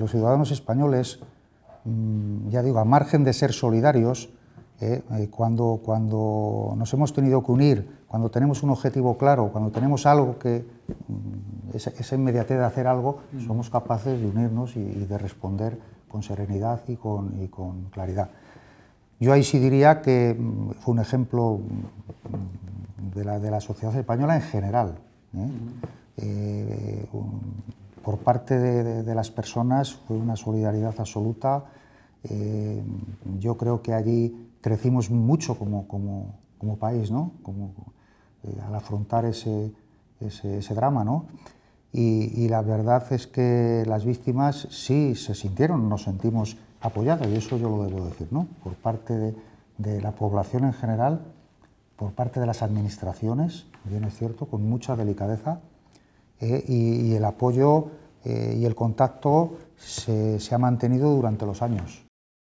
Los ciudadanos españoles, mm, ya digo, a margen de ser solidarios, eh, eh, cuando, cuando nos hemos tenido que unir, cuando tenemos un objetivo claro, cuando tenemos algo que, mm, esa, inmediatez de hacer algo, somos capaces de unirnos y, de responder con serenidad y con, claridad. Yo ahí sí diría que mm, fue un ejemplo de la, sociedad española en general. ¿eh? por parte de, las personas fue una solidaridad absoluta. Eh, yo creo que allí crecimos mucho como, como, como país, ¿no? Como, eh, al afrontar ese, ese, drama, ¿no? Y, la verdad es que las víctimas sí se sintieron, nos sentimos apoyados, y eso yo lo debo decir, ¿no? Por parte de, de la población en general, por parte de las administraciones, bien es cierto, con mucha delicadeza, eh, y, el apoyo eh, y el contacto se, se ha mantenido durante los años.